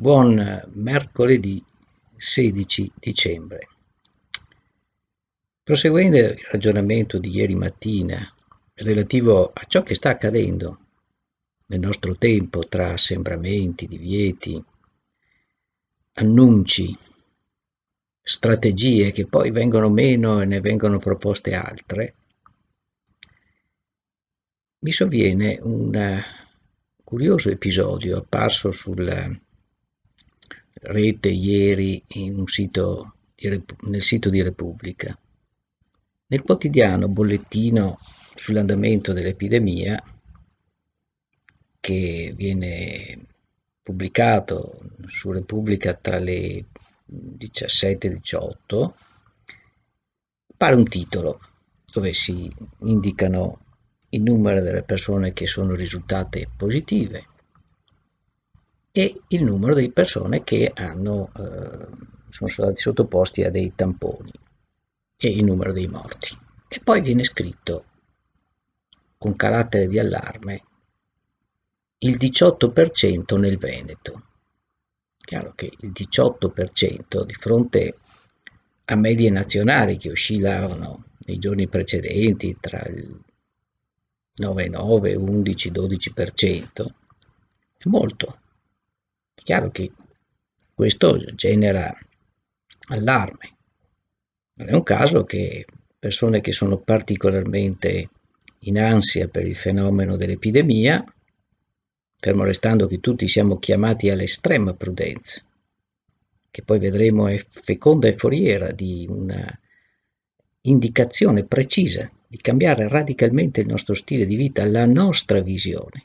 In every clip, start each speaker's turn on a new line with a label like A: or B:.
A: Buon mercoledì 16 dicembre. Proseguendo il ragionamento di ieri mattina relativo a ciò che sta accadendo nel nostro tempo tra sembramenti, divieti, annunci, strategie che poi vengono meno e ne vengono proposte altre, mi sovviene un curioso episodio apparso sul rete ieri sito di, nel sito di Repubblica. Nel quotidiano bollettino sull'andamento dell'epidemia, che viene pubblicato su Repubblica tra le 17 e 18, appare un titolo dove si indicano il numero delle persone che sono risultate positive, e il numero di persone che hanno, eh, sono stati sottoposti a dei tamponi e il numero dei morti. E poi viene scritto con carattere di allarme il 18% nel Veneto. Chiaro che il 18% di fronte a medie nazionali che oscillavano nei giorni precedenti tra il 9,9, 11, 12%, è molto. Chiaro che questo genera allarme. Non è un caso che persone che sono particolarmente in ansia per il fenomeno dell'epidemia, fermo restando che tutti siamo chiamati all'estrema prudenza, che poi vedremo è feconda e foriera di una indicazione precisa di cambiare radicalmente il nostro stile di vita, la nostra visione,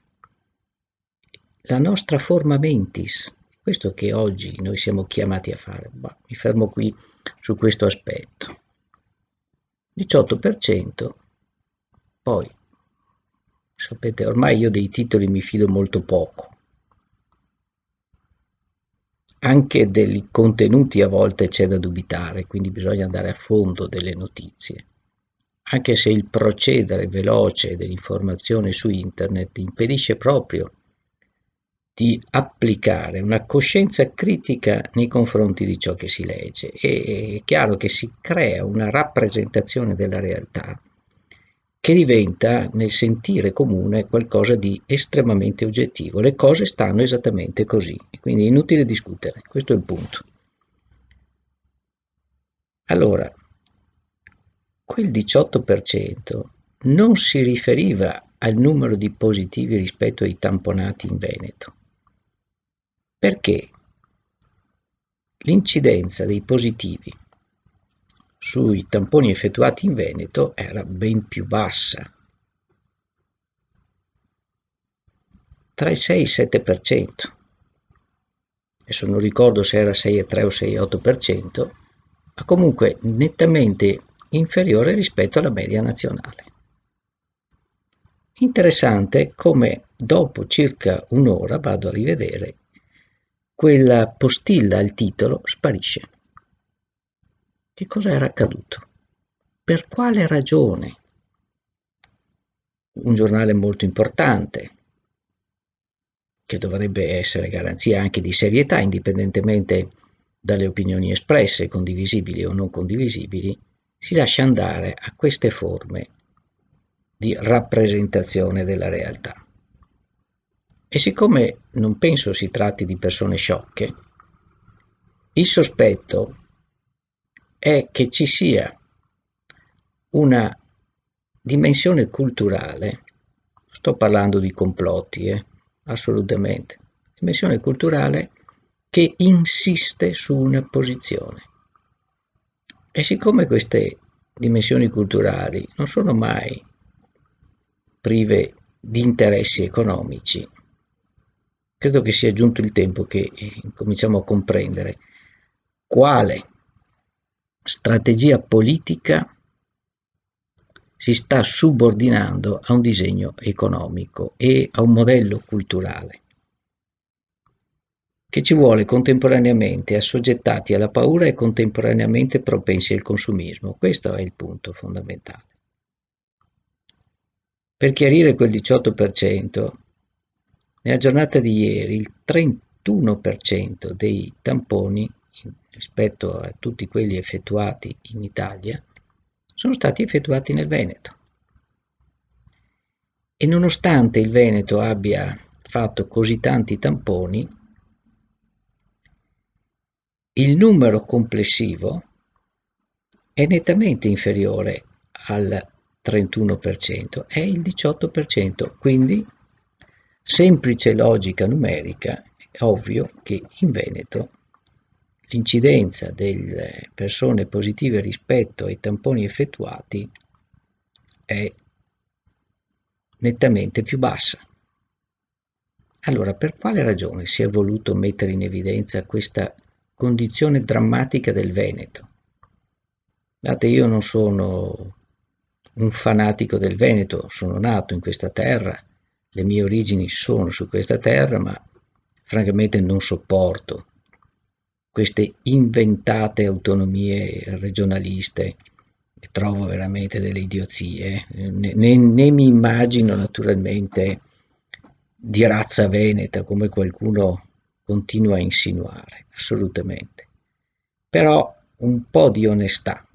A: la nostra forma mentis, questo che oggi noi siamo chiamati a fare. Ma mi fermo qui su questo aspetto. 18% poi sapete ormai io dei titoli mi fido molto poco anche dei contenuti a volte c'è da dubitare quindi bisogna andare a fondo delle notizie anche se il procedere veloce dell'informazione su internet impedisce proprio di applicare una coscienza critica nei confronti di ciò che si legge. E, è chiaro che si crea una rappresentazione della realtà che diventa nel sentire comune qualcosa di estremamente oggettivo. Le cose stanno esattamente così, quindi è inutile discutere, questo è il punto. Allora, quel 18% non si riferiva al numero di positivi rispetto ai tamponati in Veneto, perché l'incidenza dei positivi sui tamponi effettuati in Veneto era ben più bassa, tra il 6 e il 7%. Adesso non ricordo se era 6,3 o 6,8%, ma comunque nettamente inferiore rispetto alla media nazionale. Interessante come dopo circa un'ora, vado a rivedere, quella postilla al titolo sparisce. Che cosa era accaduto? Per quale ragione? Un giornale molto importante, che dovrebbe essere garanzia anche di serietà, indipendentemente dalle opinioni espresse, condivisibili o non condivisibili, si lascia andare a queste forme di rappresentazione della realtà. E siccome non penso si tratti di persone sciocche, il sospetto è che ci sia una dimensione culturale, sto parlando di complotti, eh? assolutamente, dimensione culturale che insiste su una posizione. E siccome queste dimensioni culturali non sono mai prive di interessi economici, credo che sia giunto il tempo che eh, cominciamo a comprendere quale strategia politica si sta subordinando a un disegno economico e a un modello culturale che ci vuole contemporaneamente assoggettati alla paura e contemporaneamente propensi al consumismo. Questo è il punto fondamentale. Per chiarire quel 18% nella giornata di ieri il 31% dei tamponi rispetto a tutti quelli effettuati in Italia sono stati effettuati nel Veneto. E nonostante il Veneto abbia fatto così tanti tamponi, il numero complessivo è nettamente inferiore al 31%, è il 18%, quindi semplice logica numerica, è ovvio che in Veneto l'incidenza delle persone positive rispetto ai tamponi effettuati è nettamente più bassa. Allora, per quale ragione si è voluto mettere in evidenza questa condizione drammatica del Veneto? Guardate, io non sono un fanatico del Veneto, sono nato in questa terra, le mie origini sono su questa terra, ma francamente non sopporto queste inventate autonomie regionaliste trovo veramente delle idiozie né, né, né, mi immagino naturalmente di razza veneta come qualcuno continua a insinuare assolutamente però un po' di onestà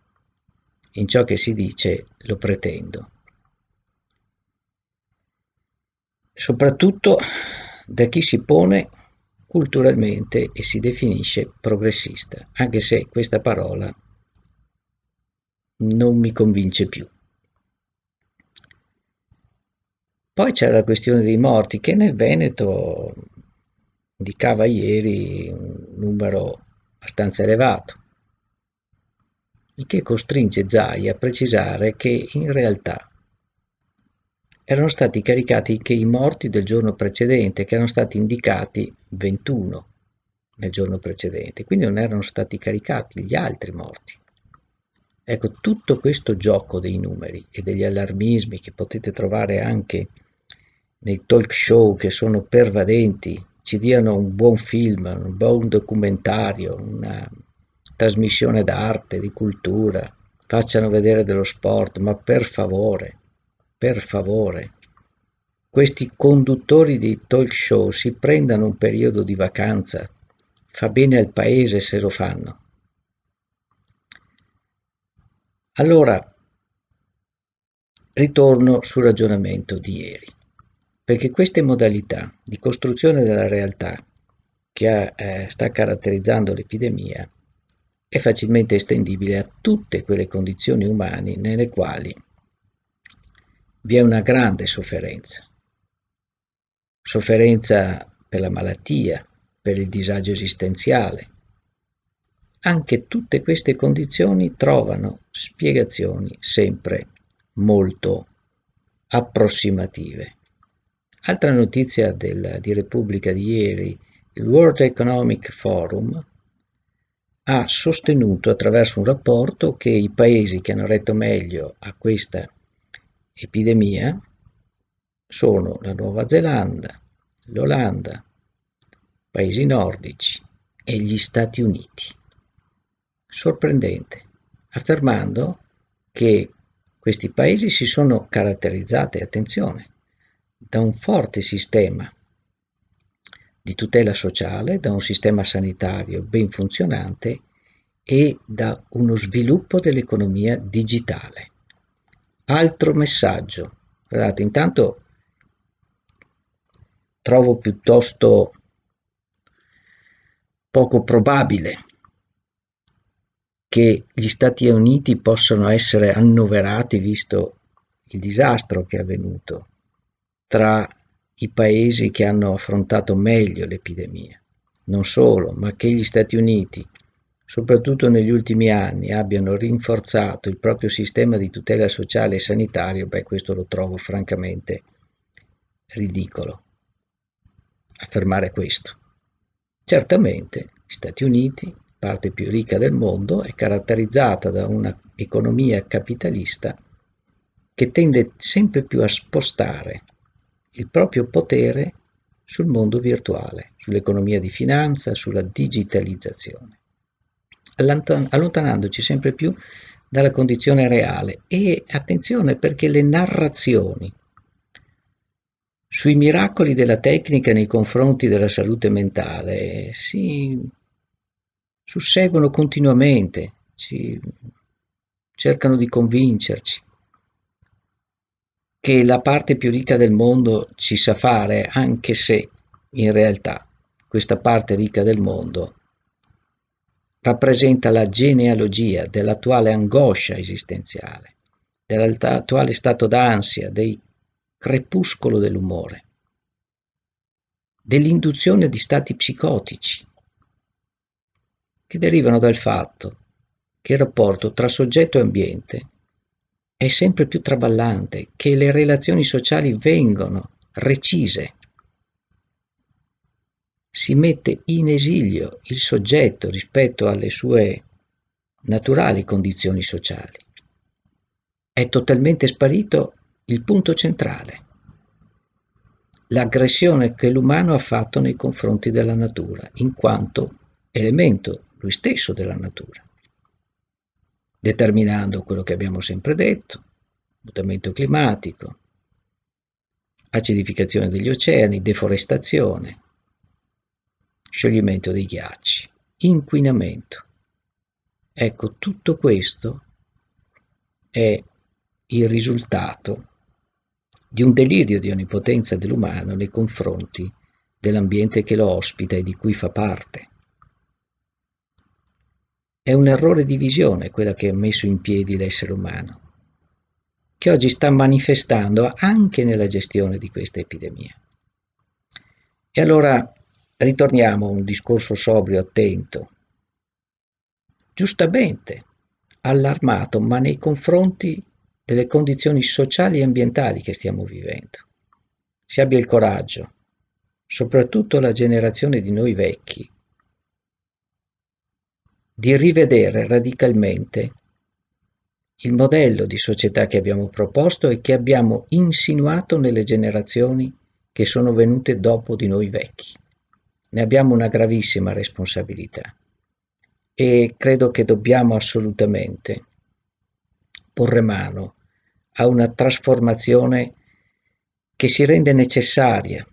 A: in ciò che si dice lo pretendo soprattutto da chi si pone culturalmente e si definisce progressista, anche se questa parola non mi convince più. Poi c'è la questione dei morti che nel Veneto indicava ieri un numero abbastanza elevato, il che costringe Zai a precisare che in realtà erano stati caricati anche i morti del giorno precedente, che erano stati indicati 21 nel giorno precedente, quindi non erano stati caricati gli altri morti. Ecco, tutto questo gioco dei numeri e degli allarmismi che potete trovare anche nei talk show che sono pervadenti, ci diano un buon film, un buon documentario, una trasmissione d'arte, di cultura, facciano vedere dello sport, ma per favore, per favore. Questi conduttori di talk show si prendano un periodo di vacanza. Fa bene al paese se lo fanno. Allora, ritorno sul ragionamento di ieri, perché queste modalità di costruzione della realtà che ha, eh, sta caratterizzando l'epidemia è facilmente estendibile a tutte quelle condizioni umane nelle quali vi è una grande sofferenza, sofferenza per la malattia, per il disagio esistenziale. Anche tutte queste condizioni trovano spiegazioni sempre molto approssimative. Altra notizia del, di Repubblica di ieri, il World Economic Forum ha sostenuto attraverso un rapporto che i paesi che hanno retto meglio a questa epidemia sono la Nuova Zelanda, l'Olanda, paesi nordici e gli Stati Uniti. Sorprendente, affermando che questi paesi si sono caratterizzati, attenzione, da un forte sistema di tutela sociale, da un sistema sanitario ben funzionante e da uno sviluppo dell'economia digitale altro messaggio. Guardate, intanto trovo piuttosto poco probabile che gli Stati Uniti possano essere annoverati, visto il disastro che è avvenuto, tra i paesi che hanno affrontato meglio l'epidemia. Non solo, ma che gli Stati Uniti soprattutto negli ultimi anni, abbiano rinforzato il proprio sistema di tutela sociale e sanitario, beh, questo lo trovo francamente ridicolo. Affermare questo. Certamente gli Stati Uniti, parte più ricca del mondo, è caratterizzata da un'economia capitalista che tende sempre più a spostare il proprio potere sul mondo virtuale, sull'economia di finanza, sulla digitalizzazione allontanandoci sempre più dalla condizione reale. E attenzione perché le narrazioni sui miracoli della tecnica nei confronti della salute mentale si susseguono continuamente, cercano di convincerci che la parte più ricca del mondo ci sa fare, anche se in realtà questa parte ricca del mondo rappresenta la genealogia dell'attuale angoscia esistenziale, dell'attuale stato d'ansia, del crepuscolo dell'umore, dell'induzione di stati psicotici, che derivano dal fatto che il rapporto tra soggetto e ambiente è sempre più traballante, che le relazioni sociali vengono recise si mette in esilio il soggetto rispetto alle sue naturali condizioni sociali. È totalmente sparito il punto centrale, l'aggressione che l'umano ha fatto nei confronti della natura, in quanto elemento lui stesso della natura, determinando quello che abbiamo sempre detto, mutamento climatico, acidificazione degli oceani, deforestazione, scioglimento dei ghiacci, inquinamento. Ecco, tutto questo è il risultato di un delirio di onnipotenza dell'umano nei confronti dell'ambiente che lo ospita e di cui fa parte. È un errore di visione quella che ha messo in piedi l'essere umano, che oggi sta manifestando anche nella gestione di questa epidemia. E allora Ritorniamo a un discorso sobrio, attento. Giustamente allarmato, ma nei confronti delle condizioni sociali e ambientali che stiamo vivendo. Si abbia il coraggio, soprattutto la generazione di noi vecchi, di rivedere radicalmente il modello di società che abbiamo proposto e che abbiamo insinuato nelle generazioni che sono venute dopo di noi vecchi ne abbiamo una gravissima responsabilità e credo che dobbiamo assolutamente porre mano a una trasformazione che si rende necessaria,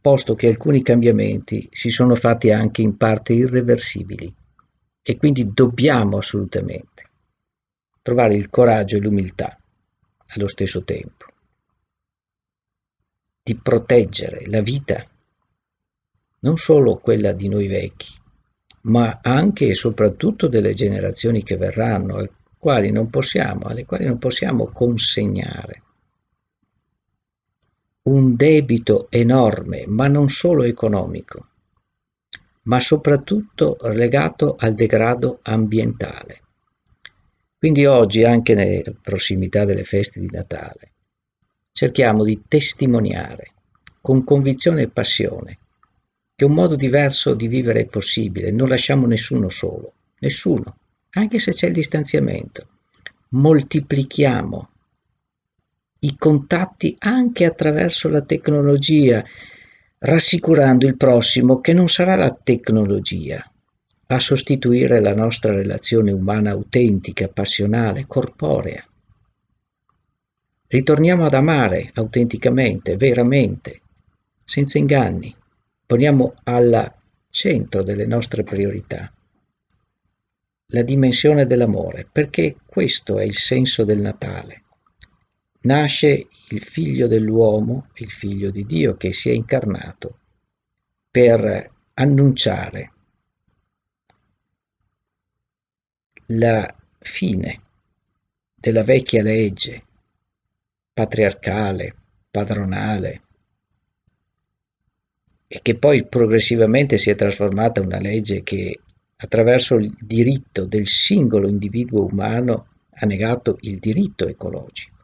A: posto che alcuni cambiamenti si sono fatti anche in parte irreversibili e quindi dobbiamo assolutamente trovare il coraggio e l'umiltà allo stesso tempo di proteggere la vita non solo quella di noi vecchi, ma anche e soprattutto delle generazioni che verranno, alle quali non possiamo, quali non possiamo consegnare un debito enorme, ma non solo economico, ma soprattutto legato al degrado ambientale. Quindi oggi, anche nelle prossimità delle feste di Natale, cerchiamo di testimoniare con convinzione e passione che un modo diverso di vivere è possibile, non lasciamo nessuno solo, nessuno, anche se c'è il distanziamento. Moltiplichiamo i contatti anche attraverso la tecnologia, rassicurando il prossimo che non sarà la tecnologia a sostituire la nostra relazione umana autentica, passionale, corporea. Ritorniamo ad amare autenticamente, veramente, senza inganni poniamo al centro delle nostre priorità la dimensione dell'amore, perché questo è il senso del Natale. Nasce il figlio dell'uomo, il figlio di Dio che si è incarnato per annunciare la fine della vecchia legge patriarcale, padronale, e che poi progressivamente si è trasformata in una legge che attraverso il diritto del singolo individuo umano ha negato il diritto ecologico.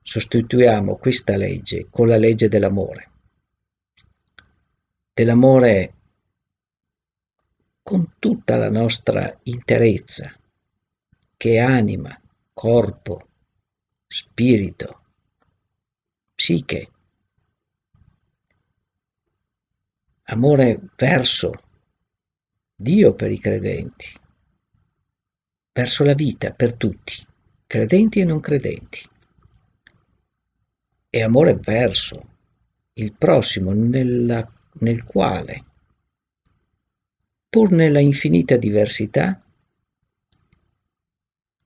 A: Sostituiamo questa legge con la legge dell'amore, dell'amore con tutta la nostra interezza, che è anima, corpo, spirito, psiche, amore verso Dio per i credenti, verso la vita per tutti, credenti e non credenti, e amore verso il prossimo nella, nel quale, pur nella infinita diversità,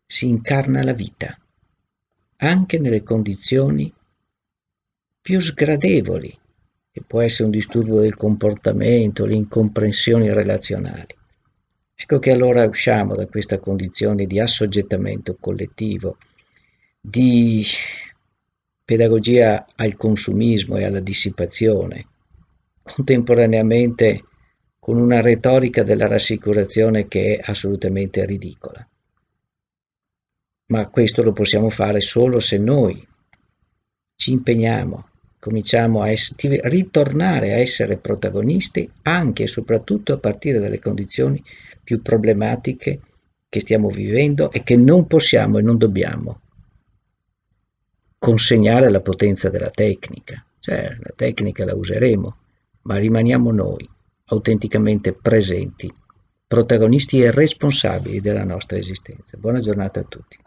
A: si incarna la vita, anche nelle condizioni più sgradevoli che può essere un disturbo del comportamento, le incomprensioni relazionali. Ecco che allora usciamo da questa condizione di assoggettamento collettivo, di pedagogia al consumismo e alla dissipazione, contemporaneamente con una retorica della rassicurazione che è assolutamente ridicola. Ma questo lo possiamo fare solo se noi ci impegniamo cominciamo a ritornare a essere protagonisti anche e soprattutto a partire dalle condizioni più problematiche che stiamo vivendo e che non possiamo e non dobbiamo consegnare alla potenza della tecnica. Cioè, la tecnica la useremo, ma rimaniamo noi autenticamente presenti, protagonisti e responsabili della nostra esistenza. Buona giornata a tutti.